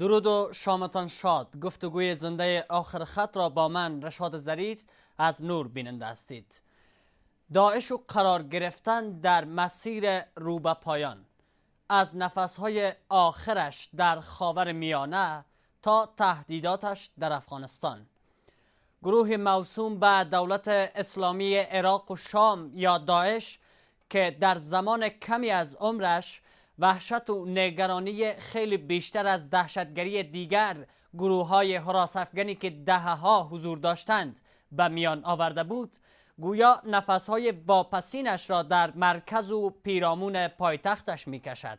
درود و شامتان شاد گفتگوی زنده آخر خط را با من رشاد زریر از نور بیننده هستید داعش و قرار گرفتن در مسیر روبه پایان از نفسهای آخرش در خاور میانه تا تهدیداتش در افغانستان گروه موسوم به دولت اسلامی عراق و شام یا داعش که در زمان کمی از عمرش وحشت و نگرانی خیلی بیشتر از دهشتگری دیگر گروه های که دهها ها حضور داشتند به میان آورده بود گویا نفس های واپسینش را در مرکز و پیرامون پایتختش می کشد.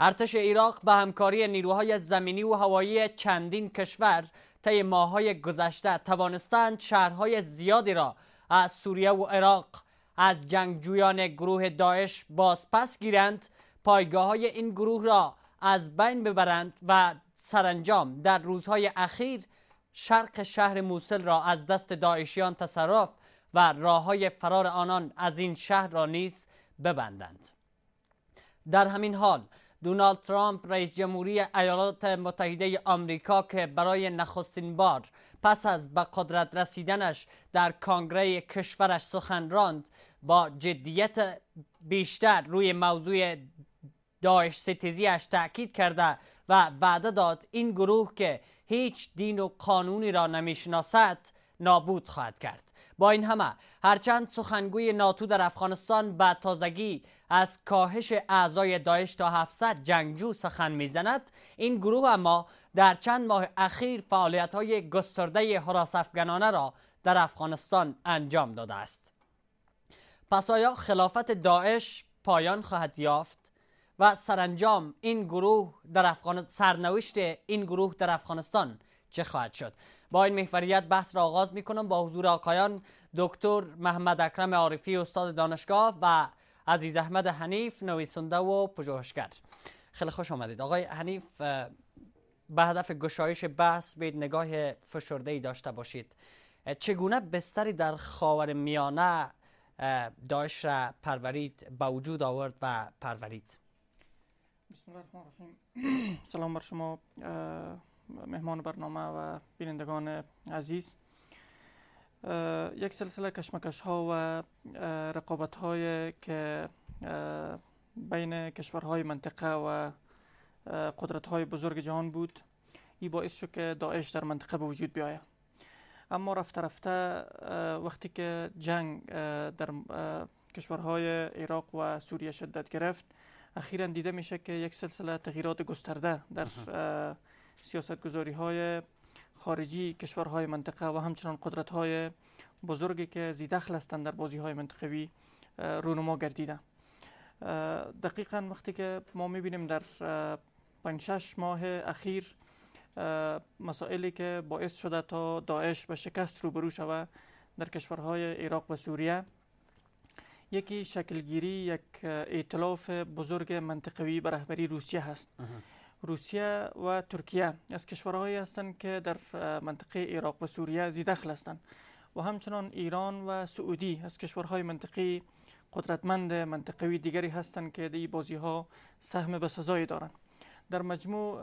ارتش عراق به همکاری نیروهای زمینی و هوایی چندین کشور طی ماههای گذشته توانستند شهرهای زیادی را از سوریه و عراق از جنگجویان گروه داعش بازپس گیرند پایگاه های این گروه را از بین ببرند و سرانجام در روزهای اخیر شرق شهر موسل را از دست داعشیان تصرف و راه های فرار آنان از این شهر را نیز ببندند در همین حال دونالد ترامپ رئیس جمهوری ایالات متحده آمریکا که برای نخستین بار پس از به قدرت رسیدنش در کانگره کشورش سخن با جدیت بیشتر روی موضوع داعش ستیزیش تأکید کرده و وعده داد این گروه که هیچ دین و قانونی را نمیشناسد نابود خواهد کرد با این همه هرچند سخنگوی ناتو در افغانستان به تازگی از کاهش اعضای داعش تا 700 جنگجو سخن میزند این گروه اما در چند ماه اخیر فعالیت های گسترده حراس افغانانه را در افغانستان انجام داده است پس آیا خلافت داعش پایان خواهد یافت و سرانجام این گروه در افغان سرنوشت این گروه در افغانستان چه خواهد شد با این محوریت بحث را آغاز می کنم با حضور آقایان دکتر محمد اکرم عارفی استاد دانشگاه و عزیز احمد حنیف نویسنده و پژوهشگر خیلی خوش آمدید آقای حنیف به هدف گشایش بحث به نگاه فشرده ای داشته باشید چگونه بستری در خاور میانه داعش را پرورید به وجود آورد و پرورید سلام بر شما مهمان برنامه و بینندگان عزیز یک سلسله کشمکش ها و رقابت های که بین کشورهای منطقه و قدرت های بزرگ جهان بود ای باعث شد که داعش در منطقه به وجود بیاید اما رفته رفته وقتی که جنگ در کشورهای عراق و سوریه شدت گرفت اخیرا دیده میشه که یک سلسله تغییرات گسترده در گذاری های خارجی کشورهای منطقه و همچنان قدرت های بزرگی که زیدخل هستند در بازی های منطقوی رونما گردیده دقیقا وقتی که ما میبینیم در پنج شش ماه اخیر مسائلی که باعث شده تا داعش به شکست روبرو شود در کشورهای عراق و سوریه یکی شکلگیری یک ائتلاف بزرگ منطقوی به رهبری روسیه هست روسیه و ترکیه از کشورهایی هستند که در منطقه عراق و سوریه زیدخل هستند و همچنان ایران و سعودی از کشورهای منطقی قدرتمند منطقوی دیگری هستند که در این بازی ها سهم به سزایی دارند در مجموع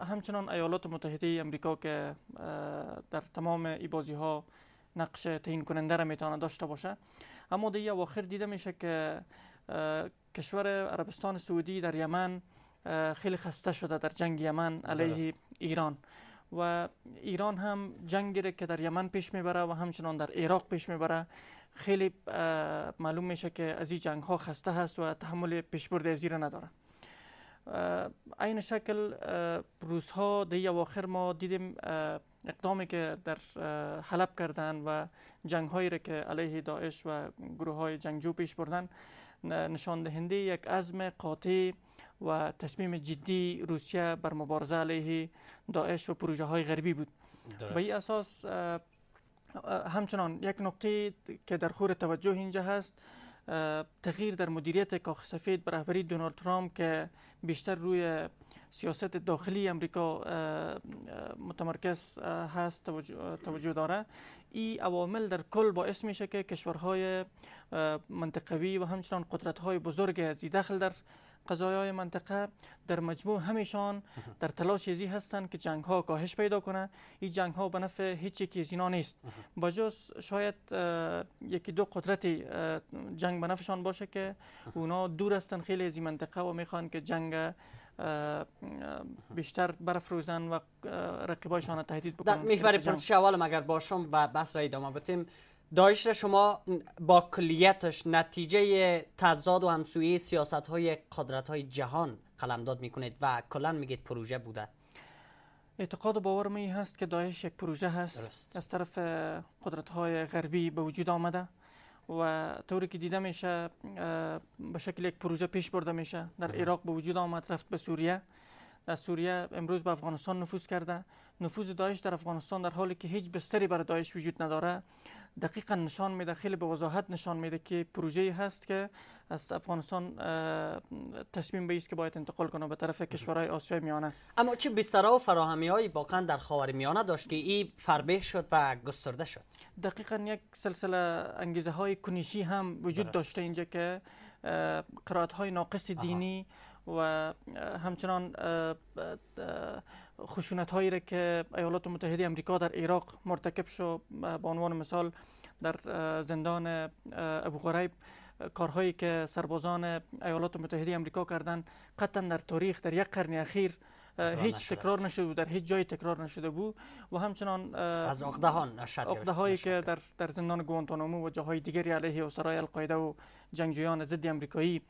همچنان ایالات متحده امریکا که در تمام ای بازی ها نقش تعیین کننده را میتونه داشته باشه اما یه آخر دیده میشه که کشور عربستان سعودی در یمن خیلی خسته شده در جنگ یمن علیه ایران و ایران هم جنگی را که در یمن پیش میبره و همچنان در عراق پیش میبره خیلی معلوم میشه که از این جنگ ها خسته هست و تحمل پیشبرد از را نداره این شکل روس ها در اواخر ما دیدیم اقدامی که در حلب کردن و جنگ هایی را که علیه داعش و گروه های جنگجو پیش بردن نشان دهنده یک عزم قاطع و تصمیم جدی روسیه بر مبارزه علیه داعش و پروژه های غربی بود به این اساس همچنان یک نقطه که در خور توجه اینجا هست تغییر در مدیریت کاخ سفید به رهبری دونالد ترامپ که بیشتر روی سیاست داخلی امریکا متمرکز هست توجه داره این عوامل در کل باعث میشه که کشورهای منطقوی و همچنان قدرت های بزرگ زی دخل در های منطقه در مجموع همیشان در تلاش ازی هستند که جنگ ها کاهش پیدا کنه این جنگ ها به نفع هیچ یکی از اینا نیست بجز شاید یکی دو قدرتی جنگ به نفعشان باشه که اونا دور هستن خیلی از منطقه و میخوان که جنگ بیشتر برفروزن و رقیبایشان تهدید بکنن در محور پرسش اول اگر باشم و بس را ادامه بتیم داعش شما با کلیتش نتیجه تضاد و همسویه سیاست های قدرت های جهان قلمداد میکنید و کلا میگید پروژه بوده اعتقاد و باور می هست که داعش یک پروژه هست از طرف قدرت های غربی به وجود آمده و طوری که دیده میشه به شکل یک پروژه پیش برده میشه در عراق به وجود آمد رفت به سوریه در سوریه امروز به افغانستان نفوذ کرده نفوذ داعش در افغانستان در حالی که هیچ بستری برای داعش وجود نداره دقیقا نشان میده خیلی به وضاحت نشان میده که پروژه هست که از افغانستان تصمیم به که باید انتقال کنه به طرف کشورهای آسیای میانه اما چه بسترها و فراهمی های واقعا در خاور میانه داشت که این فربه شد و گسترده شد دقیقا یک سلسله انگیزه های کنیشی هم وجود داشته اینجا که قرائت های ناقص دینی و همچنان خشونت هایی را که ایالات متحده امریکا در عراق مرتکب شد به عنوان مثال در زندان ابو غریب کارهایی که سربازان ایالات متحده امریکا کردن قطعا در تاریخ در یک قرن اخیر هیچ تکرار نشده بود در هیچ جای تکرار نشده بود و همچنان از هایی که در در زندان گوانتانامو و جاهای دیگری علیه اسرای القاعده و جنگجویان ضد امریکایی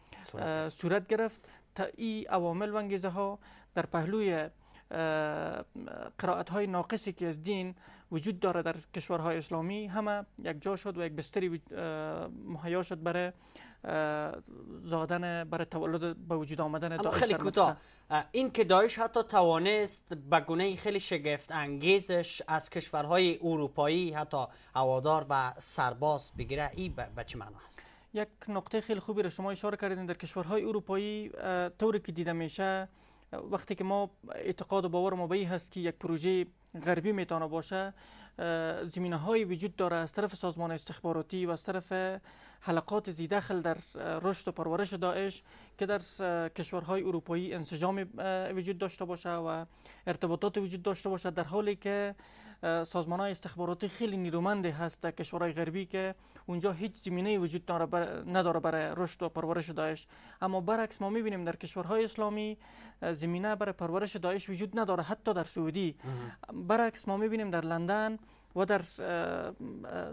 صورت گرفت تا این عوامل و انگیزه ها در پهلوی قرائت های ناقصی که از دین وجود داره در کشورهای اسلامی همه یک جا شد و یک بستری مهیا شد برای زادن برای تولد به وجود آمدن اما خیلی کوتاه این که داعش حتی توانست به گونه خیلی شگفت انگیزش از کشورهای اروپایی حتی هوادار و سرباز بگیره این به چه معنی است یک نقطه خیلی خوبی را شما اشاره کردین در کشورهای اروپایی طوری که دیده میشه وقتی که ما اعتقاد و باور ما به هست که یک پروژه غربی میتونه باشه زمینه های وجود داره از طرف سازمان استخباراتی و از طرف حلقات زیدخل در رشد و پرورش داعش که در کشورهای اروپایی انسجام وجود داشته باشه و ارتباطات وجود داشته باشه در حالی که سازمان های استخباراتی خیلی نیرومند هست در کشورهای غربی که اونجا هیچ زمینه وجود نداره برای رشد و پرورش داعش اما برعکس ما میبینیم در کشورهای اسلامی زمینه برای پرورش داعش وجود نداره حتی در سعودی برعکس ما میبینیم در لندن و در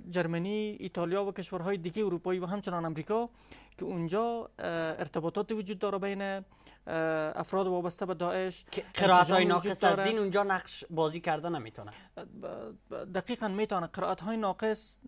جرمنی، ایتالیا و کشورهای دیگه اروپایی و همچنان امریکا که اونجا ارتباطات وجود داره بین افراد وابسته به داعش قرائت های ناقص از دین اونجا نقش بازی کرده نمیتونه دقیقا میتونه قرائت های ناقص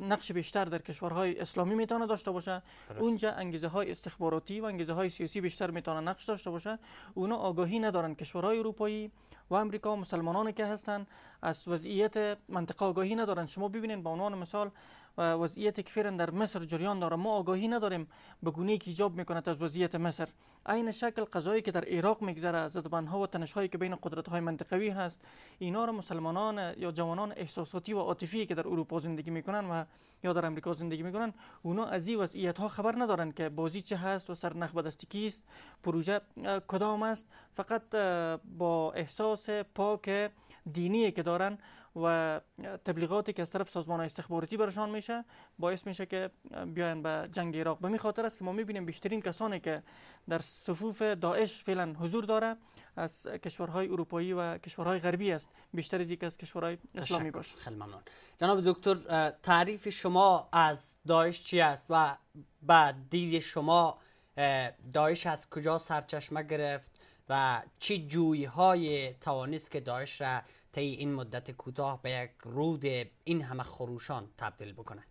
نقش بیشتر در کشورهای اسلامی میتونه داشته باشه اونجا انگیزه های استخباراتی و انگیزه های سیاسی بیشتر میتونه نقش داشته باشه اونا آگاهی ندارن کشورهای اروپایی و امریکا مسلمانانی که هستن از وضعیت منطقه آگاهی ندارن شما ببینید به عنوان مثال وضعیت کفر در مصر جریان داره ما آگاهی نداریم به گونه که ایجاب میکند از وضعیت مصر عین شکل قضایی که در عراق میگذره ها و هایی که بین قدرت های منطقوی هست اینا رو مسلمانان یا جوانان احساساتی و عاطفی که در اروپا زندگی میکنن و یا در امریکا زندگی میکنن اونا از این وضعیت ها خبر ندارن که بازی چه هست و سرنخ به دست کیست پروژه کدام است فقط با احساس پاک دینی که دارن و تبلیغاتی که از طرف سازمان استخباراتی برشان میشه باعث میشه که بیاین به جنگ عراق به خاطر است که ما میبینیم بیشترین کسانی که در صفوف داعش فعلا حضور داره از کشورهای اروپایی و کشورهای غربی است بیشتر از از کشورهای اسلامی باشه خیلی ممنون جناب دکتر تعریف شما از داعش چی است و بعد دید شما داعش از کجا سرچشمه گرفت و چه جویهای های توانست که داعش را طی این مدت کوتاه به یک رود این همه خروشان تبدیل بکنه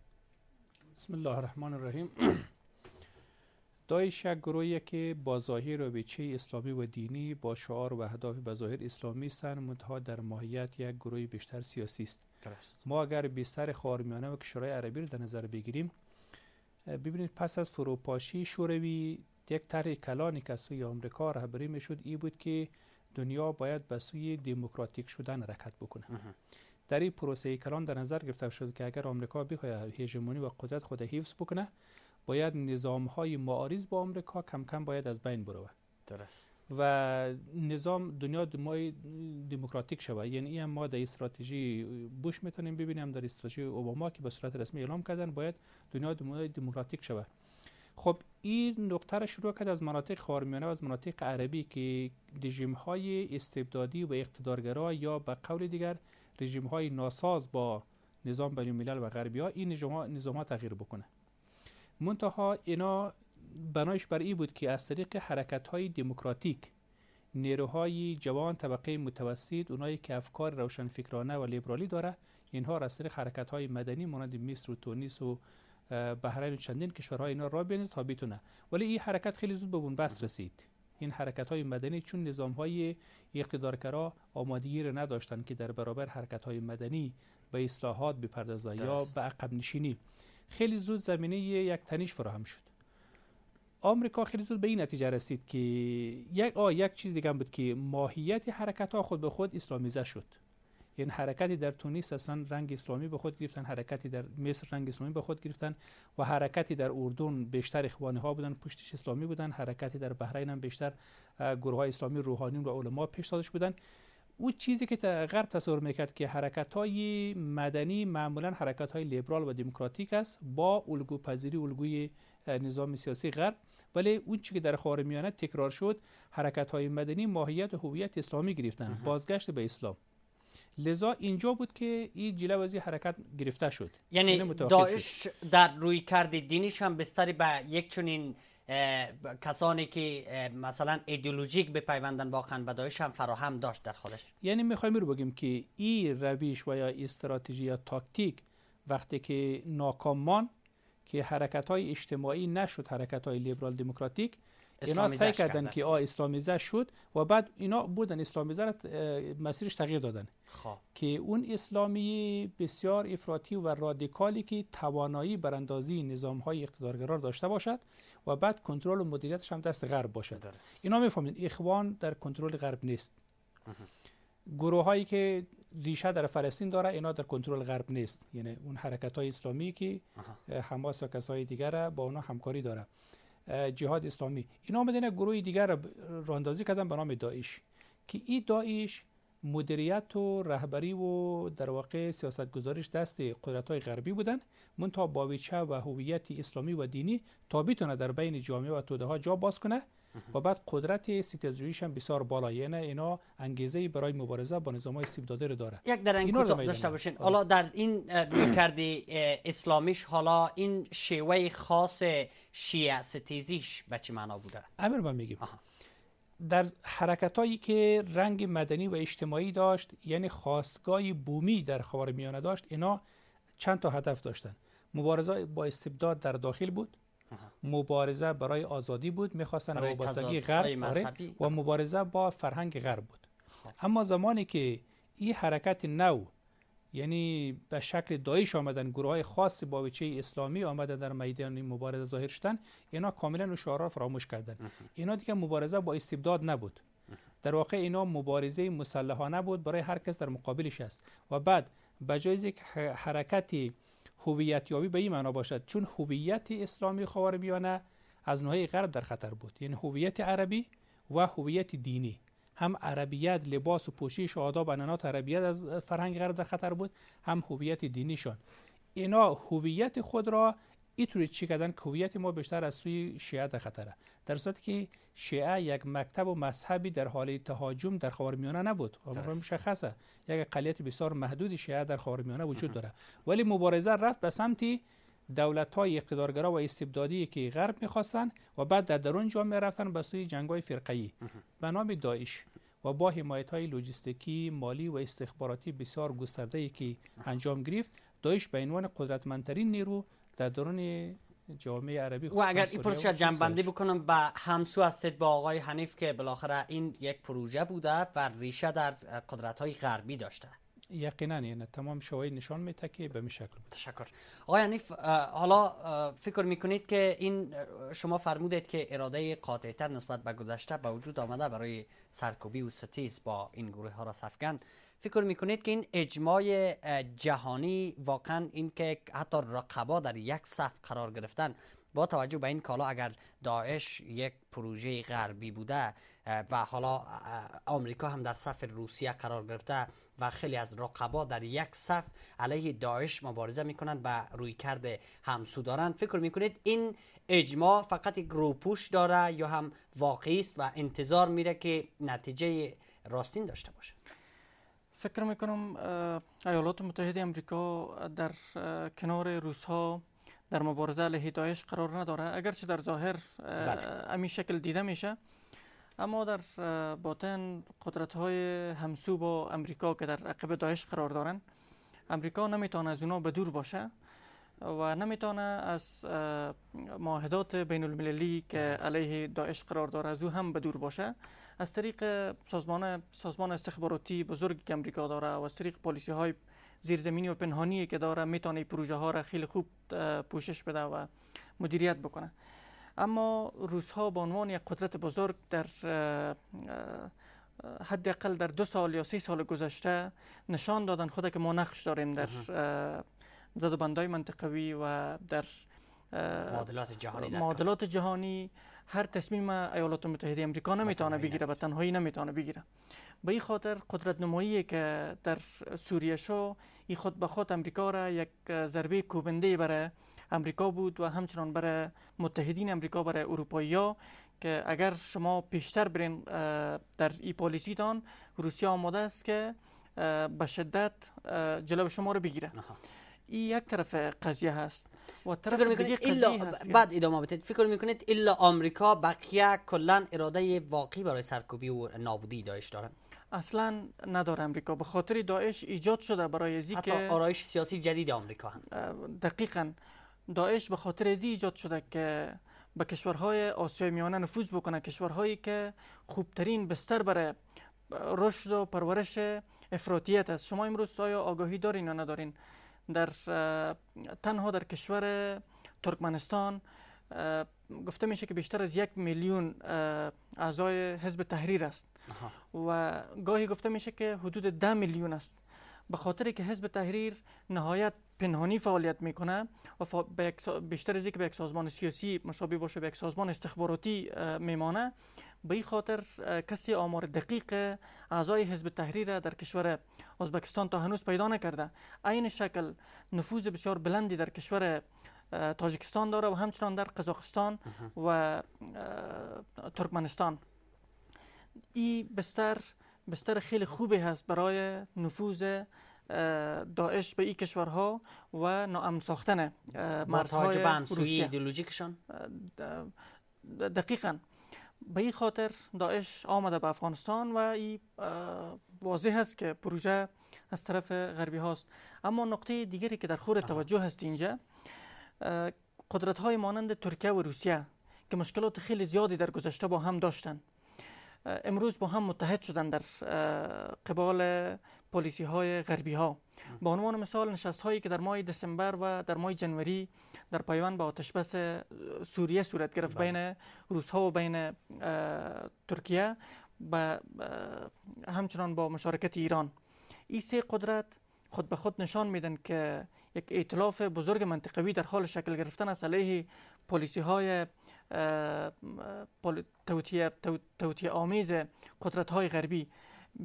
بسم الله الرحمن الرحیم دایش یک گروهی که با ظاهر و چی اسلامی و دینی با شعار و اهداف بظاهر اسلامی سن منتها در ماهیت یک گروه بیشتر سیاسی است ما اگر بیشتر خارمیانه و کشورهای عربی رو در نظر بگیریم ببینید پس از فروپاشی شوروی یک طرح کلانی که از سوی آمریکا رهبری میشد ای بود که دنیا باید به سوی دموکراتیک شدن حرکت بکنه در این پروسه کلان در نظر گرفته شده که اگر آمریکا بخواهد هژمونی و قدرت خود حفظ بکنه باید نظام های معارض با آمریکا کم کم باید از بین برود درست و نظام دنیا دمای دموکراتیک شوه یعنی این ما در استراتژی بوش میتونیم ببینیم در استراتژی اوباما که به صورت رسمی اعلام کردن باید دنیا دمای دموکراتیک شوه خب این نقطه را شروع کرد از مناطق خارمیانه و از مناطق عربی که رژیم های استبدادی و اقتدارگرا یا به قول دیگر رژیم های ناساز با نظام بین الملل و غربی ها این نظام ها, نظام ها تغییر بکنه منتها اینا بنایش بر این بود که از طریق حرکت های دموکراتیک نیروهای جوان طبقه متوسط اونایی که افکار روشنفکرانه و لیبرالی داره اینها را از طریق حرکت های مدنی مانند مصر و تونس و بحرین و چندین کشورهای اینا را بینید تا بیتونه ولی این حرکت خیلی زود به بس بله. رسید این حرکت های مدنی چون نظام های اقتدارکرا آمادگی را نداشتند که در برابر حرکت های مدنی به اصلاحات بپردازه یا به عقب نشینی خیلی زود زمینه یک تنیش فراهم شد آمریکا خیلی زود به این نتیجه رسید که یک آ یک چیز دیگه بود که ماهیت حرکت ها خود به خود اسلامیزه شد یعنی حرکتی در تونیس اصلا رنگ اسلامی به خود گرفتن حرکتی در مصر رنگ اسلامی به خود گرفتن و حرکتی در اردن بیشتر اخوانی ها بودن پشتش اسلامی بودن حرکتی در بحرین هم بیشتر گروه های اسلامی روحانیون و علما پیش سازش بودن او چیزی که غرب تصور میکرد که حرکت های مدنی معمولا حرکت های لیبرال و دموکراتیک است با الگو پذیری الگوی نظام سیاسی غرب ولی اون چی که در میانه تکرار شد حرکت های مدنی ماهیت هویت اسلامی گرفتن بازگشت به اسلام لذا اینجا بود که این جلو از حرکت گرفته شد یعنی, یعنی داعش در روی کرد دینیش هم بستری به یک چنین کسانی که مثلا ایدئولوژیک بپیوندن واقعا به داعش هم فراهم داشت در خودش یعنی میخوایم رو بگیم که این رویش و یا استراتژی یا تاکتیک وقتی که ناکامان که حرکت های اجتماعی نشد حرکت های لیبرال دموکراتیک اینا سعی کردن, که آ اسلامیزه شد و بعد اینا بودن اسلامیزه را مسیرش تغییر دادن خب. که اون اسلامی بسیار افراطی و رادیکالی که توانایی براندازی نظام های اقتدارگرار داشته باشد و بعد کنترل و مدیریتش هم دست غرب باشد درست. اینا میفهمید اخوان در کنترل غرب نیست گروه هایی که ریشه در فلسطین داره اینا در کنترل غرب نیست یعنی اون حرکت های اسلامی که حماس و کسای دیگر با اونا همکاری داره جهاد اسلامی اینا آمدن گروه دیگر را راندازی کردن به نام داعش که این داعش مدیریت و رهبری و در واقع سیاست گزارش دست قدرت های غربی بودن تا باویچه و هویت اسلامی و دینی تا بیتونه در بین جامعه و توده ها جا باز کنه و بعد قدرت ستیزویش هم بسیار بالا یعنی اینا انگیزه برای مبارزه با نظام های سیب داده رو داره یک در این داشته باشین آره. حالا در این کردی اسلامیش حالا این شیوه خاص شیعه ستیزیش به چه معنا بوده امیر من میگیم در هایی که رنگ مدنی و اجتماعی داشت یعنی خواستگاه بومی در خوار میانه داشت اینا چند تا هدف داشتن مبارزه با استبداد در داخل بود مبارزه برای آزادی بود میخواستن وابستگی غرب آره، و مبارزه با فرهنگ غرب بود خب. اما زمانی که این حرکت نو یعنی به شکل دایش آمدن گروه های خاص باویچه اسلامی آمده در میدان مبارزه ظاهر شدن اینا کاملا شعارها را فراموش کردن اینا دیگه مبارزه با استبداد نبود در واقع اینا مبارزه مسلحانه بود برای هر کس در مقابلش است و بعد بجای یک حرکتی هویت یابی به این معنا باشد چون هویت اسلامی خاورمیانه از نوعی غرب در خطر بود یعنی هویت عربی و هویت دینی هم عربیت لباس و پوشش و آداب انانات، عربیت از فرهنگ غرب در خطر بود هم هویت دینیشان اینا هویت خود را اینطوری چی کردن که هویت ما بیشتر از سوی شیعه در خطره در صورتی که شیعه یک مکتب و مذهبی در حال تهاجم در خاورمیانه نبود مشخصه یک اقلیت بسیار محدود شیعه در خاورمیانه وجود داره ولی مبارزه رفت به سمتی دولت های اقتدارگرا و استبدادی که غرب میخواستن و بعد در درون جامعه رفتن به سوی جنگ های فرقه‌ای به نام داعش و با حمایت های لوجستیکی مالی و استخباراتی بسیار گسترده که انجام گرفت داعش به عنوان قدرتمندترین نیرو در درون جامعه عربی و اگر این پروسه جنبندی بکنم به همسو هستید با آقای حنیف که بالاخره این یک پروژه بوده و ریشه در قدرت های غربی داشته یقینا یعنی تمام شواهد نشان میده که به می شکل بود تشکر آقای عنیف حالا فکر میکنید که این شما فرمودید که اراده تر نسبت به گذشته به وجود آمده برای سرکوبی و ستیز با این گروه ها را سفکن فکر میکنید که این اجماع جهانی واقعا این که حتی رقبا در یک صف قرار گرفتن با توجه به این کالا اگر داعش یک پروژه غربی بوده و حالا آمریکا هم در صف روسیه قرار گرفته و خیلی از رقبا در یک صف علیه داعش مبارزه میکنند و روی کرده همسو دارند فکر میکنید این اجماع فقط گروپوش داره یا هم واقعی است و انتظار میره که نتیجه راستین داشته باشه فکر میکنم ایالات متحده امریکا در کنار روس ها در مبارزه علیه داعش قرار نداره اگرچه در ظاهر بله. همین شکل دیده میشه اما در باطن قدرت های همسو با امریکا که در عقب داعش قرار دارن امریکا نمیتونه از اونا به دور باشه و نمیتونه از معاهدات بین المللی که علیه داعش قرار داره از او هم به دور باشه از طریق سازمان سازمان استخباراتی بزرگی که امریکا داره و از طریق پالیسی های زیرزمینی و پنهانی که داره میتونه پروژه ها را خیلی خوب پوشش بده و مدیریت بکنه اما روزها به عنوان یک قدرت بزرگ در حداقل در دو سال یا سه سال گذشته نشان دادن خود که ما نقش داریم در زد منطقوی و در معادلات جهانی هر تصمیم ایالات متحده امریکا نمیتونه بگیره به تنهایی نمیتونه بگیره به این خاطر قدرت نمایی که در سوریه شو خود به خود امریکا را یک ضربه کوبنده برای امریکا بود و همچنان برای متحدین امریکا برای اروپایی ها که اگر شما پیشتر برین در ای پالیسی روسیا روسیه آماده است که به شدت جلو شما رو بگیره این یک طرف قضیه هست و طرف فکر دیگه قضیه هست بعد ادامه بدید فکر میکنید الا آمریکا بقیه کلا اراده واقعی برای سرکوبی و نابودی داعش دارن اصلا نداره امریکا به خاطر داعش ایجاد شده برای زی که آرایش سیاسی جدید امریکا هم دقیقاً داعش به خاطر ازی ایجاد شده که به کشورهای آسیای میانه نفوذ بکنه کشورهایی که خوبترین بستر برای رشد و پرورش افراطیت است شما امروز آیا آگاهی دارین یا ندارین در تنها در کشور ترکمنستان گفته میشه که بیشتر از یک میلیون اعضای حزب تحریر است و گاهی گفته میشه که حدود ده میلیون است به خاطر که حزب تحریر نهایت پنهانی فعالیت میکنه و بیشتر از که به یک سازمان سیاسی مشابه باشه به یک سازمان استخباراتی میمانه به این خاطر کسی آمار دقیق اعضای حزب تحریر در کشور ازبکستان تا هنوز پیدا نکرده عین شکل نفوذ بسیار بلندی در کشور تاجیکستان داره و همچنان در قزاقستان و ترکمنستان این بستر بستر خیلی خوبی هست برای نفوذ داعش به این کشورها و ناامن ساختن مرزهای روسیه ایدئولوژیکشان دقیقا به این خاطر داعش آمده به افغانستان و این واضح هست که پروژه از طرف غربی هاست اما نقطه دیگری که در خور توجه هست اینجا قدرت های مانند ترکیه و روسیه که مشکلات خیلی زیادی در گذشته با هم داشتن امروز با هم متحد شدن در قبال پالیسی های غربی ها به عنوان مثال نشست هایی که در ماه دسامبر و در ماه جنوری در پایان با آتش سوریه صورت گرفت بله. بین روس ها و بین ترکیه و همچنان با مشارکت ایران این سه قدرت خود به خود نشان میدن که یک ائتلاف بزرگ منطقوی در حال شکل گرفتن است علیه پلیسی های توتیه, توتیه آمیز قدرت های غربی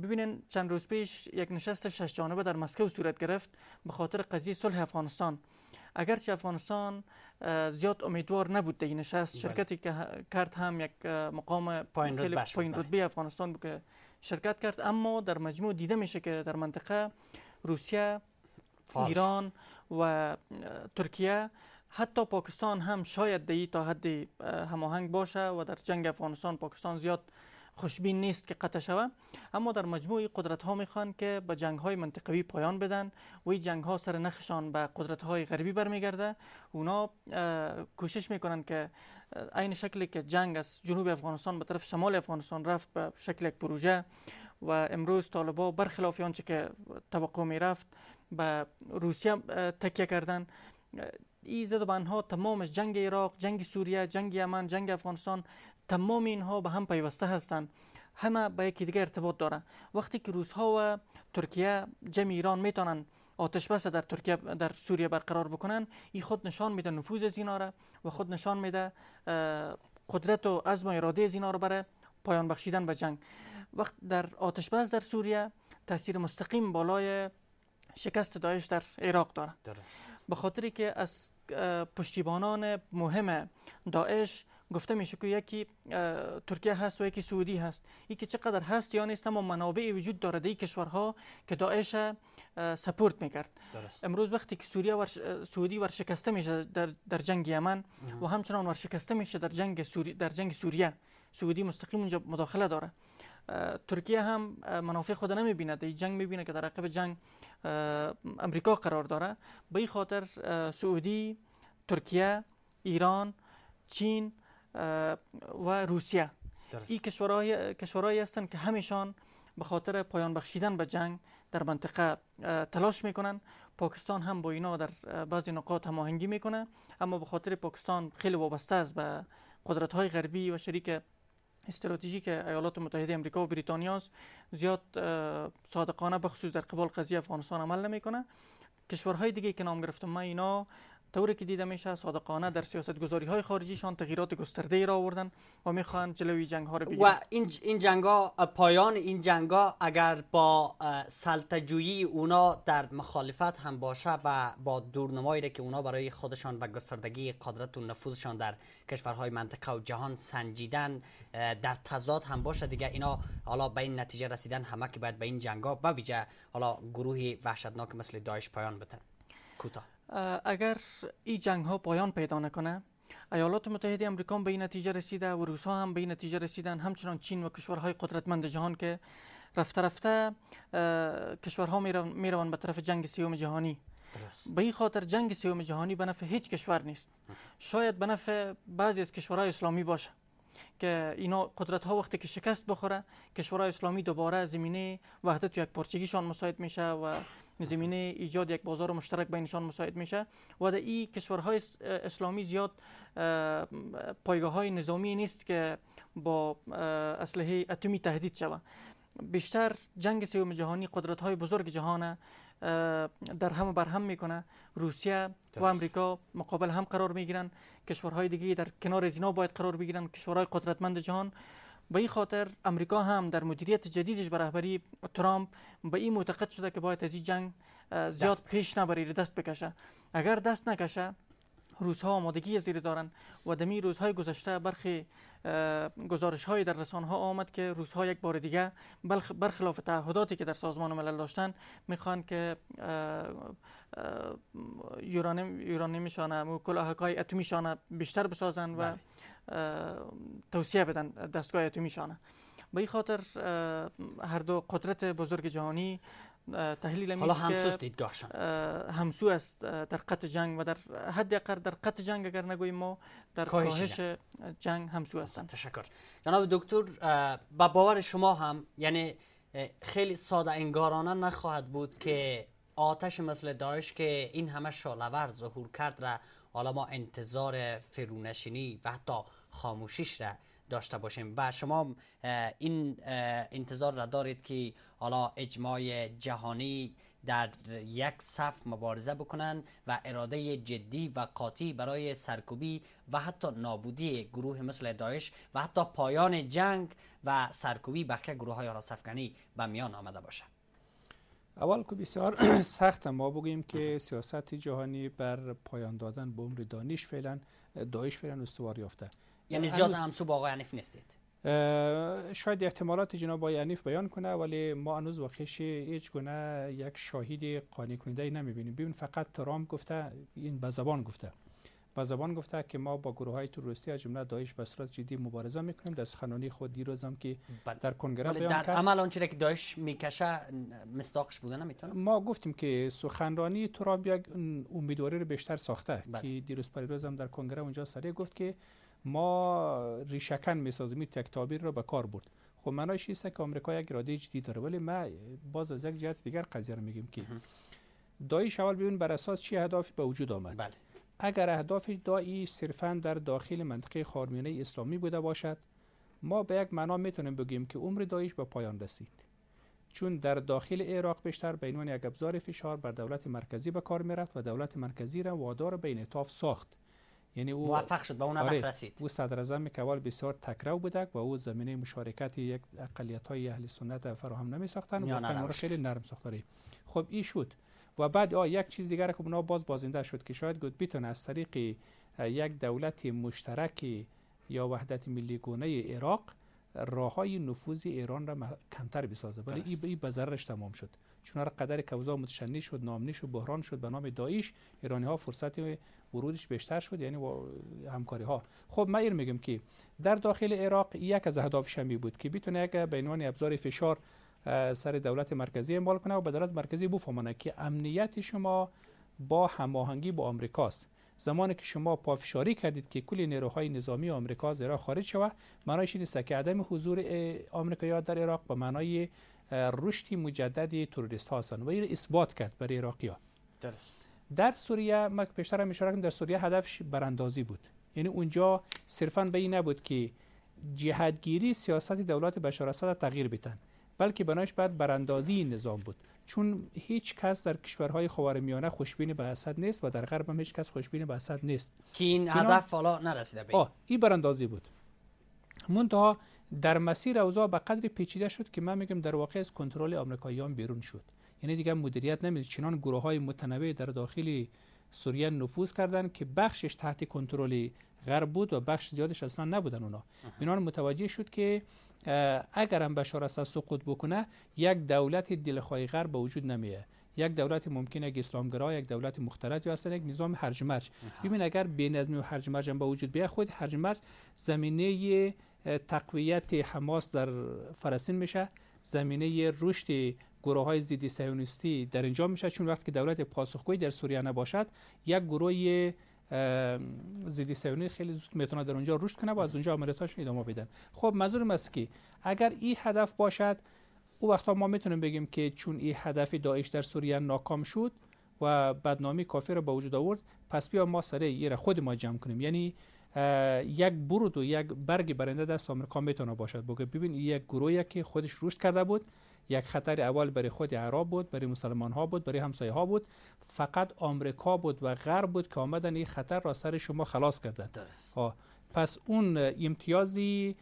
ببینن چند روز پیش یک نشست شش جانبه در مسکو صورت گرفت به خاطر قضیه صلح افغانستان اگرچه افغانستان زیاد امیدوار نبود در این نشست بله. شرکتی که کرد هم یک مقام پایین رتبه, بله. رتبه افغانستان بود که شرکت کرد اما در مجموع دیده میشه که در منطقه روسیه ایران و ترکیه حتی پاکستان هم شاید دهی تا حد هماهنگ باشه و در جنگ افغانستان پاکستان زیاد خوشبین نیست که قطع شوه اما در مجموعی قدرت ها میخوان که به جنگ های منطقوی پایان بدن و این جنگ ها سر نخشان به قدرت های غربی برمیگرده اونا کوشش میکنن که این شکلی که جنگ از جنوب افغانستان به طرف شمال افغانستان رفت به شکل یک پروژه و امروز طالبا برخلاف آنچه که توقع رفت به روسیه تکیه کردن ای زد و انها تمام جنگ عراق جنگ سوریه جنگ یمن جنگ افغانستان تمام اینها به هم پیوسته هستند همه به یکی دیگه ارتباط داره وقتی که روزها و ترکیه جمع ایران میتونن آتش بس در ترکیه در سوریه برقرار بکنن این خود نشان میده نفوذ از اینها و خود نشان میده قدرت و عزم و اراده از اینها را برای پایان بخشیدن به جنگ وقت در آتش بس در سوریه تاثیر مستقیم بالای شکست دایش در عراق داره به خاطری که از پشتیبانان مهم داعش گفته میشه که یکی ترکیه هست و یکی سعودی هست این که چقدر هست یا نیست اما منابعی وجود دارد این کشورها که داعش سپورت میکرد امروز وقتی که سوریه ورش... سعودی ورشکسته میشه در, در جنگ یمن و همچنان ورشکسته میشه در جنگ سوری... در جنگ سوریه سعودی مستقیم اونجا مداخله داره ترکیه هم منافع خود نمیبیند در جنگ میبینه که در عقب جنگ امریکا قرار داره به این خاطر سعودی ترکیه ایران چین و روسیه این کشورهای کشورهایی هستند که همیشان به خاطر پایان بخشیدن به جنگ در منطقه تلاش میکنن پاکستان هم با اینا در بعضی نقاط هماهنگی میکنه اما به خاطر پاکستان خیلی وابسته است به قدرت های غربی و شریک استراتژیک ایالات متحده امریکا و بریتانیا زیاد صادقانه بخصوص در قبال قضیه افغانستان عمل نمیکنه کشورهای دیگه که نام گرفتم من اینا طوری که دیده میشه صادقانه در سیاست گذاری های خارجیشان تغییرات گسترده ای را آوردن و میخواهند جلوی جنگ ها را بگیرن و این این جنگا پایان این جنگ ها اگر با سلطجویی اونا در مخالفت هم باشه و با دورنمایی که اونا برای خودشان و گستردگی قدرت و نفوذشان در کشورهای منطقه و جهان سنجیدن در تضاد هم باشه دیگه اینا حالا به این نتیجه رسیدن همه که باید به این جنگ و ویژه حالا گروه وحشتناک مثل داعش پایان بتن کوتاه اگر این جنگ ها پایان پیدا نکنه ایالات متحده امریکا به این نتیجه رسیده و روس ها هم به این نتیجه رسیدن همچنان چین و کشورهای قدرتمند جهان که رفته رفته کشورها می به طرف جنگ سیوم جهانی به این خاطر جنگ سیوم جهانی به نفع هیچ کشور نیست شاید به نفع بعضی از کشورهای اسلامی باشه که اینا قدرت ها وقتی که شکست بخوره کشورهای اسلامی دوباره زمینه وحدت یک پرچگیشان مساعد میشه و زمینه ایجاد یک بازار مشترک بینشان مساعد میشه و در این کشورهای اسلامی زیاد پایگاه های نظامی نیست که با اسلحه اتمی تهدید شود بیشتر جنگ سوم جهانی قدرت های بزرگ جهان در هم بر هم میکنه روسیه و امریکا مقابل هم قرار میگیرن کشورهای دیگه در کنار زینا باید قرار بگیرن کشورهای قدرتمند جهان به این خاطر امریکا هم در مدیریت جدیدش به رهبری ترامپ به این معتقد شده که باید از این جنگ زیاد پیش نبرید دست بکشه اگر دست نکشه روزها آمادگی زیر دارن و دمی روزهای گذشته برخی گزارش های در رسانه ها آمد که روزها یک بار دیگه برخلاف تعهداتی که در سازمان ملل داشتن میخوان که یورانیم یورانیمشان و کلاهکای اتمیشان بیشتر بسازن و بله. توصیه بدن دستگاه شانه به این خاطر هر دو قدرت بزرگ جهانی تحلیل حالا دیدگاه دیدگاهشان همسو است در قطع جنگ و در حد اقل در قطع جنگ اگر نگوییم ما در کاهش جنگ همسو خب، هستند تشکر جناب دکتر با باور شما هم یعنی خیلی ساده انگارانه نخواهد بود که آتش مثل داعش که این همه شالور ظهور کرد را حالا ما انتظار فرونشینی و حتی خاموشیش را داشته باشیم و شما این انتظار را دارید که حالا اجماع جهانی در یک صف مبارزه بکنند و اراده جدی و قاطی برای سرکوبی و حتی نابودی گروه مثل داعش و حتی پایان جنگ و سرکوبی بقیه گروه های راسفگنی به میان آمده باشد اول خب که بسیار سخت ما بگیم که سیاست جهانی بر پایان دادن به عمر دانش فعلا داعش فعلا استوار یافته یعنی زیاد همسو با آقای عنیف نیستید شاید احتمالات جناب آقای عنیف بیان کنه ولی ما هنوز واقعش هیچ گونه یک شاهد قانی کننده ای نمیبینیم ببین فقط ترامپ گفته این به زبان گفته با زبان گفته که ما با گروه های تروریستی از جمله داعش به صورت جدی مبارزه میکنیم در سخنانی خود دیروز که بله. در کنگره بله در عمل آنچه که داعش میکشه مستاقش بوده نمیتونه ما گفتیم که سخنرانی را یک امیدواری رو بیشتر ساخته بله. که دیروز پریروز در کنگره اونجا سری گفت که ما ریشکن میسازیم یک تعبیر رو به کار برد خب منایش است که آمریکا یک اراده جدی داره ولی ما باز از یک جهت دیگر قضیه رو میگیم که داعش اول ببین بر اساس چه اهدافی به وجود آمد بله. اگر اهداف دایی صرفا در داخل منطقه خارمینه اسلامی بوده باشد ما به یک معنا میتونیم بگیم که عمر دایش به پایان رسید چون در داخل عراق بیشتر به عنوان یک ابزار فشار بر دولت مرکزی به کار میرفت و دولت مرکزی را وادار به انعطاف ساخت یعنی او موفق شد به اون هدف آره، رسید او صدر اعظم بسیار تکرو بودک و او زمینه مشارکت یک اقلیت های اهل سنت فراهم نمی ساختن و خیلی نرم ساختاری خب این شد و بعد یک چیز دیگر که اونا باز بازنده شد که شاید گفت بتونه از طریق یک دولت مشترک یا وحدت ملی گونه عراق راه های نفوذ ایران را کمتر بسازه ولی این ای به ضررش تمام شد چون هر قدر که متشنی شد نامنی شد بحران شد به نام داعش ایرانی ها فرصت ورودش بیشتر شد یعنی همکاری ها خب من این میگم که در داخل عراق یک از اهداف شمی بود که بتونه اگر به عنوان ابزار فشار سر دولت مرکزی اعمال کنه و به دولت مرکزی بفهمانه که امنیت شما با هماهنگی با آمریکاست زمانی که شما پافشاری کردید که کل نیروهای نظامی آمریکا از عراق خارج شود معنایش این است که عدم حضور آمریکایی‌ها در عراق به معنای رشد مجدد تروریست ها هستند و این اثبات کرد برای ها درست در سوریه ما پیشتر هم اشاره در سوریه هدفش براندازی بود یعنی اونجا صرفا به این نبود که جهادگیری سیاست دولت بشار اسد تغییر بدن بلکه بنایش بعد براندازی این نظام بود چون هیچ کس در کشورهای خاورمیانه خوشبین به اسد نیست و در غرب هم هیچ کس خوشبین به اسد نیست که این هدف حالا نرسیده به این براندازی بود منتها در مسیر اوضاع به قدری پیچیده شد که من میگم در واقع از کنترل آمریکاییان بیرون شد یعنی دیگه مدیریت نمیده چنان گروه های متنوع در داخل سوریه نفوذ کردند که بخشش تحت کنترل غرب بود و بخش زیادش اصلا نبودن اونا بنابراین متوجه شد که اگر اگرم بشار اسد سقوط بکنه یک دولت دلخواه غرب به وجود نمیه یک دولت ممکنه یک اسلامگرا یک دولت مختلط یا اصلا یک نظام هرج مرج ببین اگر بی‌نظمی و هرج مرج هم به وجود بیاد خود هرج مرج زمینه تقویت حماس در فلسطین میشه زمینه رشد گروه های ضد صهیونیستی در اینجا میشه چون وقتی که دولت پاسخگوی در سوریه نباشد یک گروه زیدی سیونی خیلی زود میتونه در اونجا رشد کنه و از اونجا عملیاتش ادامه بدن خب منظورم است که اگر این هدف باشد او وقتا ما میتونیم بگیم که چون این هدف داعش در سوریه ناکام شد و بدنامی کافی را به وجود آورد پس بیا ما سره یه خود ما جمع کنیم یعنی یک برود و یک برگ برنده دست آمریکا میتونه باشد بگه ببین یک گروهی که خودش رشد کرده بود یک خطر اول برای خود عرب بود برای مسلمان ها بود برای همسایه ها بود فقط آمریکا بود و غرب بود که آمدن این خطر را سر شما خلاص کردن پس اون امتیازی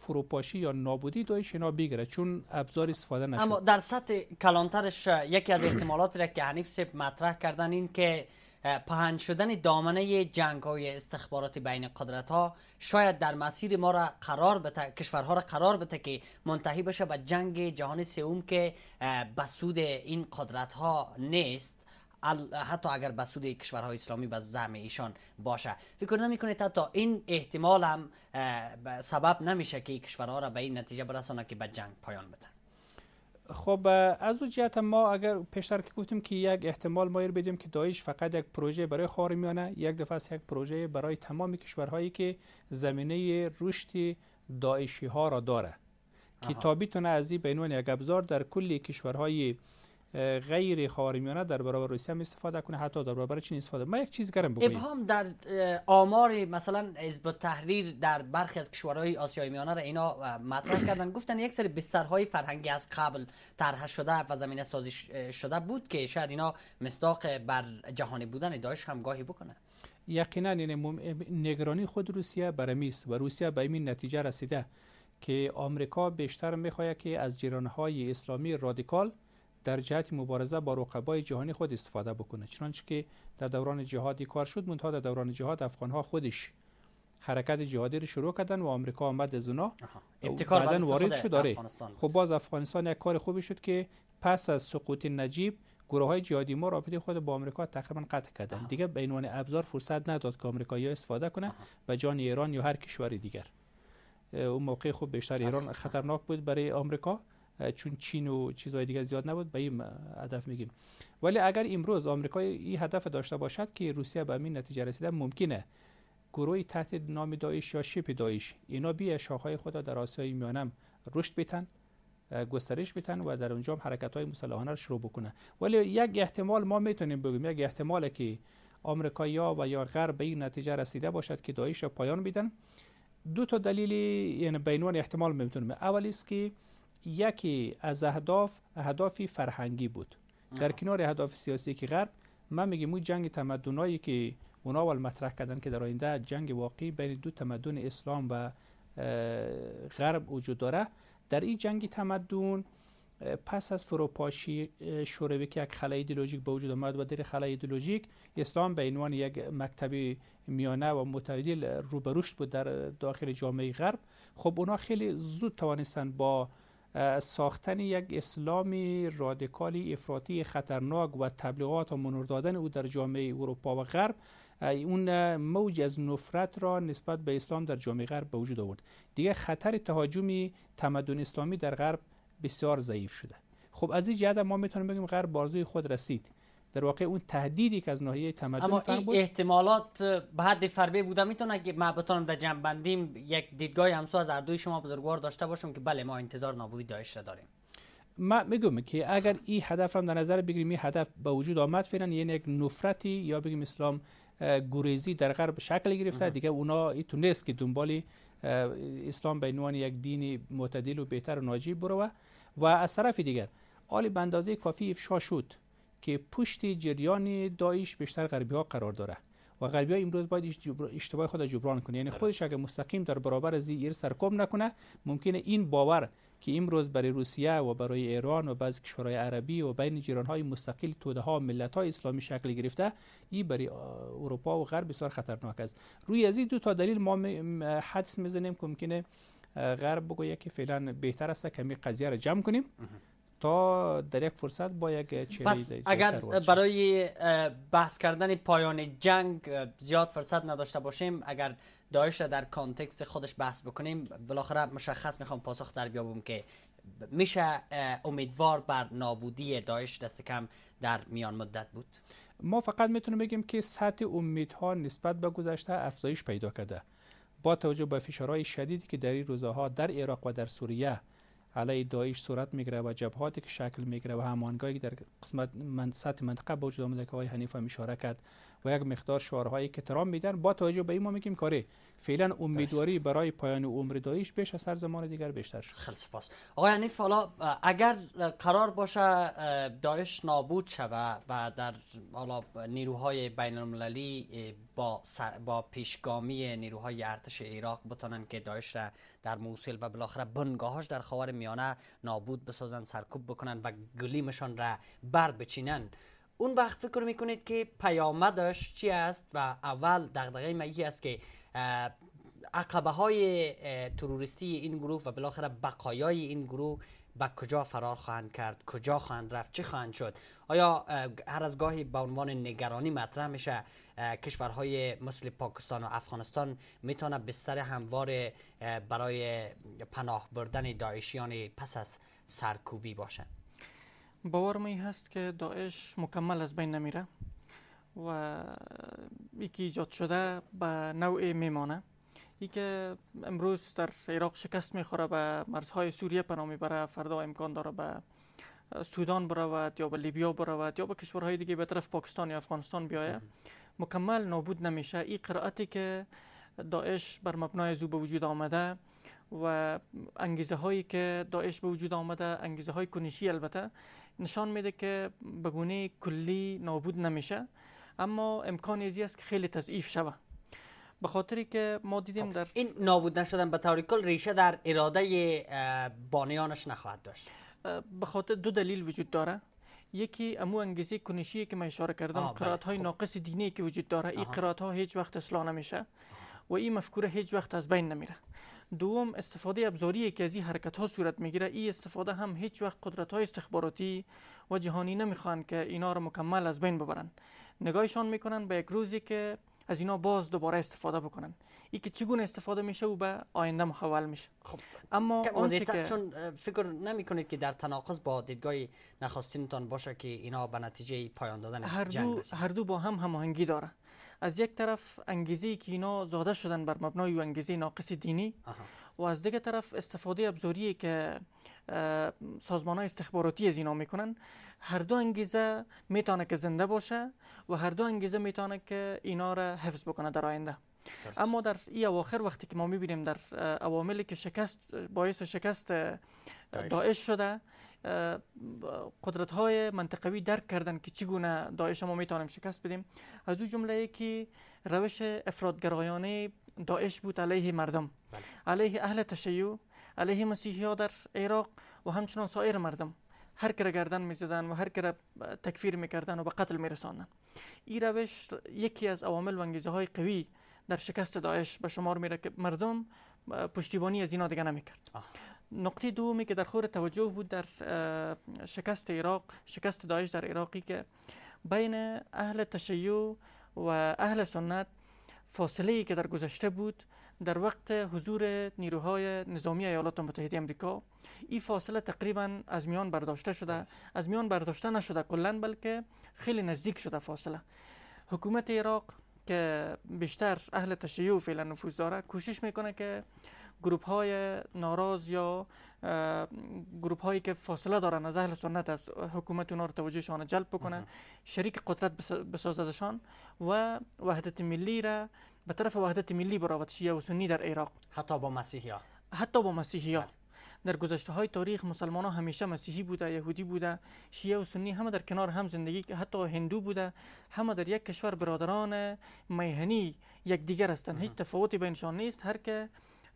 فروپاشی یا نابودی داشت اینا بگیره چون ابزار استفاده نشد اما در سطح کلانترش یکی از احتمالات را که حنیف سیب مطرح کردن این که پهن شدن دامنه جنگ های استخباراتی بین قدرت ها شاید در مسیر ما را قرار بته کشورها را قرار بده که منتهی بشه به جنگ جهان سوم که بسود این قدرت ها نیست حتی اگر بسود کشورهای اسلامی به زعم ایشان باشه فکر نمیکنید حتی این احتمال هم سبب نمیشه که کشورها را به این نتیجه برسانه که به جنگ پایان بده خب از او جهت ما اگر پیشتر که گفتیم که یک احتمال مایر بدیم که داعش فقط یک پروژه برای خارمیانه یک دفعه یک پروژه برای تمام کشورهایی که زمینه رشد داعشی ها را داره که تابیتونه از این بینون یک ابزار در کل کشورهای غیر خاورمیانه در برابر روسیه هم استفاده کنه حتی در برابر چین استفاده ما یک چیز گرم بگوییم ابهام در آمار مثلا با تحریر در برخی از کشورهای آسیای میانه را اینا مطرح کردن گفتن یک سری بسترهای فرهنگی از قبل طرح شده و زمینه سازی شده بود که شاید اینا مستاق بر جهانی بودن داعش هم گاهی بکنه یقینا نگرانی خود روسیه برمیست و روسیه به این نتیجه رسیده که آمریکا بیشتر میخواهد که از جیرانهای اسلامی رادیکال در جهت مبارزه با رقبای جهانی خود استفاده بکنه چنانچه که در دوران جهادی کار شد منتها در دوران جهاد افغان ها خودش حرکت جهادی رو شروع کردن و آمریکا آمد از اونا وارد شد داره خب باز افغانستان یک کار خوبی شد که پس از سقوط نجیب گروه های جهادی ما رابطه خود با آمریکا تقریبا قطع کردن دیگه به عنوان ابزار فرصت نداد که آمریکایی استفاده کنه و جان ایران یا هر کشور دیگر اون موقع خوب بیشتر ایران خطرناک بود برای آمریکا چون چین و چیزهای دیگه زیاد نبود به این هدف میگیم ولی اگر امروز آمریکا این هدف داشته باشد که روسیه به این نتیجه رسیده ممکنه گروه تحت نام دایش یا شپ دایش اینا بی شاخهای خود در آسیای میانه رشد بیتن گسترش بیتن و در اونجا حرکت های مسلحانه رو شروع بکنه ولی یک احتمال ما میتونیم بگیم یک احتمال که آمریکایی‌ها و یا غرب به این نتیجه رسیده باشد که دایش را پایان بیدن. دو تا دلیل یعنی بینوان احتمال میتونیم اولی است که یکی از اهداف اهدافی فرهنگی بود در کنار اهداف سیاسی که غرب من میگم مو جنگ تمدنایی که اونا اول مطرح کردن که در آینده جنگ واقعی بین دو تمدن اسلام و غرب وجود داره در این جنگ تمدن پس از فروپاشی شوروی که یک خلای ایدئولوژیک به وجود آمد و در خلای ایدئولوژیک اسلام به عنوان یک مکتبی میانه و متعدل روبروشت بود در داخل جامعه غرب خب اونا خیلی زود توانستند با ساختن یک اسلام رادیکالی افراطی خطرناک و تبلیغات و منور دادن او در جامعه اروپا و غرب اون موج از نفرت را نسبت به اسلام در جامعه غرب به وجود آورد دیگه خطر تهاجم تمدن اسلامی در غرب بسیار ضعیف شده خب از این جهت ما میتونیم بگیم غرب بازوی خود رسید در واقع اون تهدیدی که از ناحیه تمدن اما این احتمالات به حد فربه بوده میتونه ما محبتان در جمع بندیم یک دیدگاه همسو از اردوی شما بزرگوار داشته باشم که بله ما انتظار نابودی داعش را داریم ما میگم که اگر این هدف هم در نظر بگیریم این هدف به وجود آمد فعلا یعنی یک نفرتی یا بگیم اسلام گریزی در غرب شکل گرفته دیگه اونا ای تونست که دنبال اسلام به عنوان یک دینی معتدل و بهتر و ناجی بروه و از طرف دیگر آلی به کافی افشا شد که پشت جریان دایش بیشتر غربی ها قرار داره و غربی ها امروز باید اشتباه خود جبران کنه یعنی خودش اگه مستقیم در برابر از ایر سرکوب نکنه ممکنه این باور که امروز برای روسیه و برای ایران و بعضی کشورهای عربی و بین های مستقل توده ها ملت های اسلامی شکل گرفته این برای اروپا و غرب بسیار خطرناک است روی از این دو تا دلیل ما حدس میزنیم که ممکنه غرب بگوید که فعلا بهتر است کمی قضیه را جمع کنیم تا در یک فرصت با یک اگر برای بحث کردن پایان جنگ زیاد فرصت نداشته باشیم اگر داعش را در کانتکست خودش بحث بکنیم بالاخره مشخص میخوام پاسخ در بیابم که میشه امیدوار بر نابودی داعش دست کم در میان مدت بود ما فقط میتونیم بگیم که سطح امیدها نسبت به گذشته افزایش پیدا کرده با توجه به فشارهای شدیدی که در این روزها در عراق و در سوریه علی دایش صورت میگیره و جبهاتی که شکل میگیره و همانگاهی در قسمت من سطح منطقه به وجود آمده که آقای حنیف اشاره کرد و یک مقدار شعارهایی که ترام میدن با توجه به این ما میگیم کاری فعلا امیدواری برای پایان عمر دایش بیش از هر زمان دیگر بیشتر شد خیلی سپاس آقا یعنی حالا اگر قرار باشه دایش نابود شوه و در حالا نیروهای بین المللی با, با پیشگامی نیروهای ارتش عراق بتوانند که دایش را در موصل و بالاخره بنگاهاش در خاور میانه نابود بسازن سرکوب بکنن و گلیمشان را بر بچینن اون وقت فکر میکنید که پیامدش چی است و اول دغدغه ما است که عقبه های تروریستی این گروه و بالاخره بقایای این گروه به کجا فرار خواهند کرد کجا خواهند رفت چه خواهند شد آیا هر از گاهی به عنوان نگرانی مطرح میشه کشورهای مثل پاکستان و افغانستان میتونه بستر هموار برای پناه بردن داعشیان پس از سرکوبی باشند باورم این هست که داعش مکمل از بین نمیره و یکی ایجاد شده به نوع میمانه ای که امروز در عراق شکست میخوره به مرزهای سوریه پناه میبره فردا امکان داره به سودان برود یا به لیبیا برود یا به کشورهای دیگه به طرف پاکستان یا افغانستان بیایه مکمل نابود نمیشه این قرائتی که داعش بر مبنای زو به وجود آمده و انگیزه هایی که داعش به وجود آمده انگیزه های کنشی البته نشان میده که بگونه کلی نابود نمیشه اما امکان ازی است که خیلی تضعیف شوه به خاطری که ما دیدیم خب، در این نابود نشدن به طور کل ریشه در اراده بانیانش نخواهد داشت به خاطر دو دلیل وجود داره یکی امو انگیزه کنشی که من اشاره کردم بله. قرائت های خب. ناقص دینی که وجود داره این قرائت ها هیچ وقت اصلاح نمیشه و این مفکوره هیچ وقت از بین نمیره دوم استفاده ابزاری که از این حرکت ها صورت میگیره این استفاده هم هیچ وقت قدرت های استخباراتی و جهانی نمیخوان که اینا رو مکمل از بین ببرن نگاهشان میکنن به یک روزی که از اینا باز دوباره استفاده بکنن این که چگونه استفاده میشه و به آینده محول میشه خب اما اون که چون فکر نمی که در تناقض با دیدگاه نخواستینتان باشه که اینا به نتیجه پایان دادن هر دو هر دو با هم هماهنگی داره از یک طرف انگیزه که اینا زاده شدن بر مبنای انگیزه ناقص دینی و از دیگه طرف استفاده ابزاری که سازمان های استخباراتی از اینا میکنن هر دو انگیزه میتونه که زنده باشه و هر دو انگیزه میتونه که اینا را حفظ بکنه در آینده اما در این اواخر وقتی که ما میبینیم در عواملی که شکست باعث شکست داعش شده قدرت های منطقوی درک کردن که چگونه داعش ما میتونیم شکست بدیم از او جمله که روش افرادگرایانه داعش بود علیه مردم بله. علیه اهل تشیع علیه مسیحی ها در عراق و همچنان سایر مردم هر کرا گردن زدن و هر کرا تکفیر کردن و به قتل رساندن این روش یکی از عوامل و انگیزه های قوی در شکست داعش به شمار که مردم پشتیبانی از اینا دیگه نمیکرد نقطه دومی که در خور توجه بود در شکست عراق شکست داعش در عراقی که بین اهل تشیع و اهل سنت فاصله ای که در گذشته بود در وقت حضور نیروهای نظامی ایالات متحده آمریکا این فاصله تقریبا از میان برداشته شده از میان برداشته نشده کلا بلکه خیلی نزدیک شده فاصله حکومت عراق که بیشتر اهل تشیع فعلا نفوذ داره کوشش میکنه که گروپ های ناراض یا گروپ هایی که فاصله دارن از اهل سنت از حکومت اونها رو توجهشان جلب بکنه شریک قدرت بسازدشان و وحدت ملی را به طرف وحدت ملی براود شیعه و سنی در عراق حتی با مسیحی ها حتی با مسیحی ها بله. در گذشته های تاریخ مسلمان ها همیشه مسیحی بوده یهودی بوده شیعه و سنی همه در کنار هم زندگی حتی هندو بوده همه در یک کشور برادران میهنی یک دیگر هستند هیچ تفاوتی بینشان نیست هر که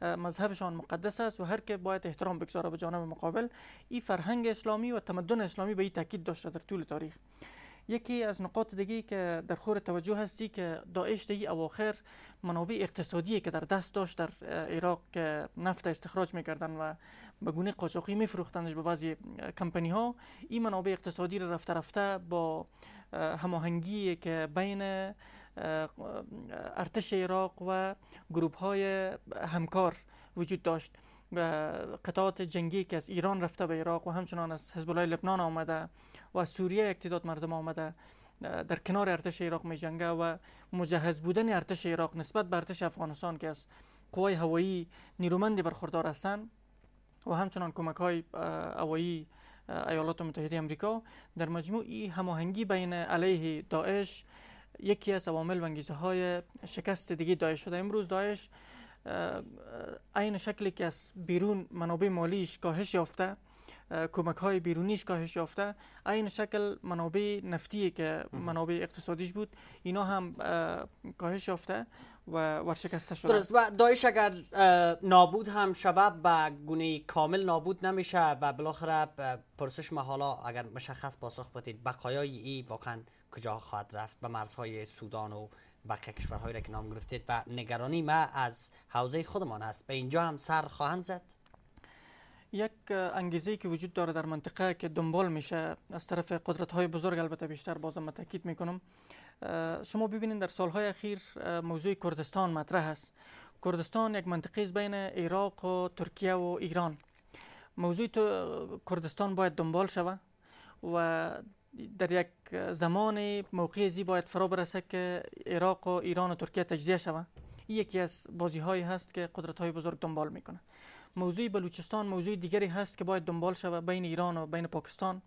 مذهبشان مقدس است و هر که باید احترام بگذاره به جانب مقابل این فرهنگ اسلامی و تمدن اسلامی به این تاکید داشته در طول تاریخ یکی از نقاط دیگه که در خور توجه هستی که داعش دی اواخر منابع اقتصادی که در دست داشت در عراق که نفت استخراج میکردن و به گونه قاچاقی میفروختنش به بعضی کمپنی ها این منابع اقتصادی رو رفته رفته با هماهنگی که بین ارتش عراق و گروپ های همکار وجود داشت و قطعات جنگی که از ایران رفته به عراق و همچنان از حزب الله لبنان آمده و از سوریه یک مردم آمده در کنار ارتش عراق می جنگه و مجهز بودن ارتش عراق نسبت به ارتش افغانستان که از قوای هوایی نیرومندی برخوردار هستند و همچنان کمک های هوایی ایالات متحده آمریکا در مجموع هماهنگی بین علیه داعش یکی از عوامل و انگیزه های شکست دیگه داعش شده امروز دایش عین شکلی که از بیرون منابع مالیش کاهش یافته کمک های بیرونیش کاهش یافته این شکل منابع نفتی که منابع اقتصادیش بود اینا هم کاهش یافته و ورشکسته شده درست و دایش اگر نابود هم شود به گونه کامل نابود نمیشه و بالاخره پرسش حالا اگر مشخص پاسخ بدید بقایای ای واقعا کجا خواهد رفت به مرزهای سودان و بقیه کشورهایی را که نام گرفتید و نگرانی ما از حوزه خودمان است به اینجا هم سر خواهند زد یک انگیزه که وجود داره در منطقه که دنبال میشه از طرف قدرت های بزرگ البته بیشتر بازم تاکید میکنم شما ببینید در سالهای اخیر موضوع کردستان مطرح است کردستان یک منطقه است بین عراق و ترکیه و ایران موضوع تو کردستان باید دنبال شود و در یک زمان موقع زی باید فرا برسه که عراق و ایران و ترکیه تجزیه شوند یکی از بازی هایی هست که قدرت های بزرگ دنبال میکنه موضوع بلوچستان موضوع دیگری هست که باید دنبال شود بین ایران و بین پاکستان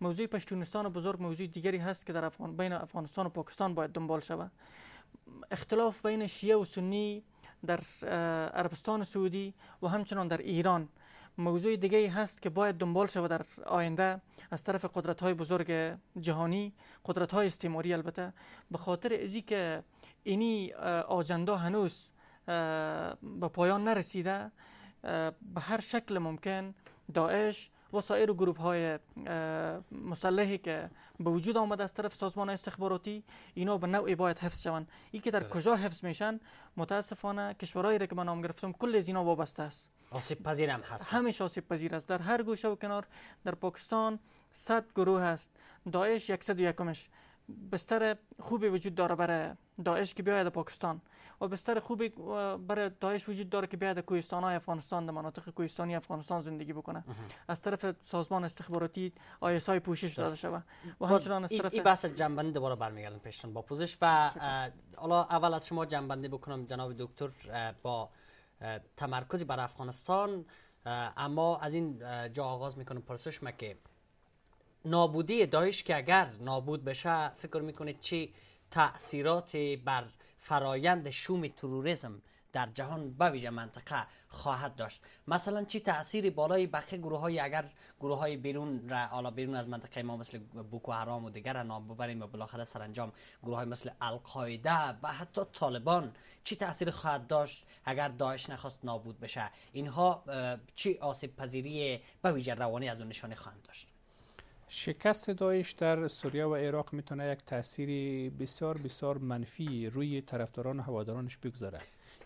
موضوع پشتونستان بزرگ موضوع دیگری هست که در بین افغانستان و پاکستان باید دنبال شود اختلاف بین شیعه و سنی در عربستان سعودی و همچنان در ایران موضوع دیگه هست که باید دنبال شود در آینده از طرف قدرت های بزرگ جهانی قدرت های استعماری البته به خاطر ازی که اینی آجندا هنوز به پایان نرسیده به هر شکل ممکن داعش و سایر گروپ های مسلحی که به وجود آمده از طرف سازمان استخباراتی اینا به نوعی باید حفظ شوند این که در کجا حفظ میشن متاسفانه کشورهایی را که من نام گرفتم کل از اینا وابسته است آسیب پذیر هم هست همیشه آسیب پذیر است در هر گوشه و کنار در پاکستان صد گروه هست داعش و یکمش. بستر خوبی وجود داره برای داعش که بیاید پاکستان و بستر خوبی برای داعش وجود داره که بیاید کوهستان های افغانستان در مناطق کوهستانی افغانستان زندگی بکنه از طرف سازمان استخباراتی آیس های پوشش داده شده و همچنان از طرف این بحث جنبنده دوباره برمیگردم پیشتون با پوزش و حالا اول از شما جنبنده بکنم جناب دکتر با تمرکزی بر افغانستان اما از این جا آغاز میکنم پرسش مکه. که نابودی داعش که اگر نابود بشه فکر میکنید چی تاثیرات بر فرایند شوم تروریسم در جهان ویژه منطقه خواهد داشت مثلا چی تاثیری بالای بقیه گروه های اگر گروه های بیرون را حالا بیرون از منطقه ما مثل بوکو حرام و دیگر نام ببریم و بالاخره سرانجام گروه های مثل القاعده و حتی طالبان چی تاثیر خواهد داشت اگر داعش نخواست نابود بشه اینها چی آسیب پذیری ویژه روانی از اون نشانه خواهند داشت شکست داعش در سوریه و عراق میتونه یک تاثیری بسیار بسیار منفی روی طرفداران و هوادارانش بگذاره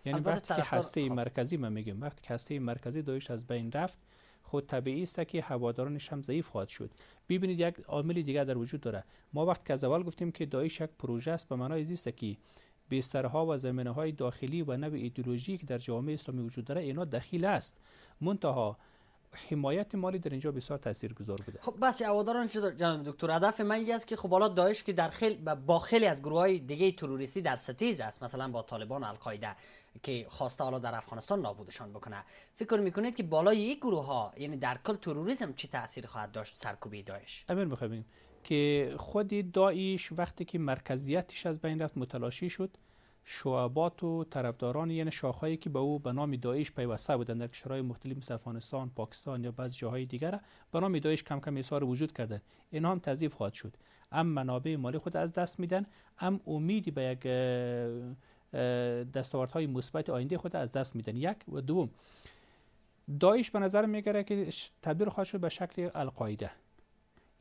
یعنی وقتی که هسته خب. مرکزی ما میگیم وقتی که هسته مرکزی دایش از بین رفت خود طبیعی است که هوادارانش هم ضعیف خواهد شد ببینید یک عامل دیگر در وجود داره ما وقت که از اول گفتیم که دایش یک پروژه است به معنای زیست که بسترها و زمینه های داخلی و نوع ایدئولوژی که در جامعه اسلامی وجود داره اینا دخیل است منتها حمایت مالی در اینجا بسیار تاثیرگذار بوده خب بس هواداران جناب دکتر هدف من است که خب حالا داعش که در خیل با خیلی از گروه های دیگه تروریستی در ستیز است مثلا با طالبان القاعده که خواسته حالا در افغانستان نابودشان بکنه فکر میکنید که بالای یک گروه ها یعنی در کل تروریسم چه تاثیر خواهد داشت سرکوبی داعش امیر بخویم که خود دایش وقتی که مرکزیتش از بین رفت متلاشی شد شعبات و طرفداران یعنی شاخهایی که به او به نام داعش پیوسته بودند در کشورهای مختلف مثل افغانستان، پاکستان یا بعض جاهای دیگر به نام داعش کم کم اثار وجود کردند اینها هم تضعیف خواهد شد اما منابع مالی خود از دست میدن هم امیدی به یک دستاوردهای مثبت آینده خود از دست میدن یک و دوم داعش به نظر میگره که تبدیل خواهد شد به شکل القاعده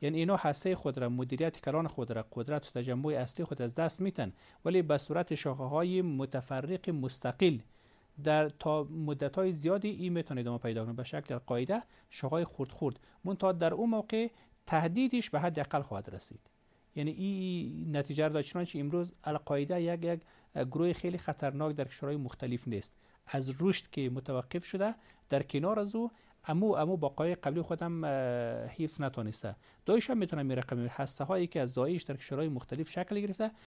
یعنی اینا هسته خود را مدیریت کلان خود را قدرت و تجمع اصلی خود از دست میتن ولی به صورت شاخه های متفرق مستقل در تا مدت های زیادی این میتونه ادامه پیدا کنه به شکل القاعده شاخه های خورد خورد منتها در اون موقع تهدیدش به حد اقل خواهد رسید یعنی این نتیجه را امروز القاعده یک یک گروه خیلی خطرناک در کشورهای مختلف نیست از رشد که متوقف شده در کنار از او امو امو باقای قبلی خودم حفظ نتونسته. دایش هم میتونم می هسته هایی که از دایش در کشورهای مختلف شکل گرفته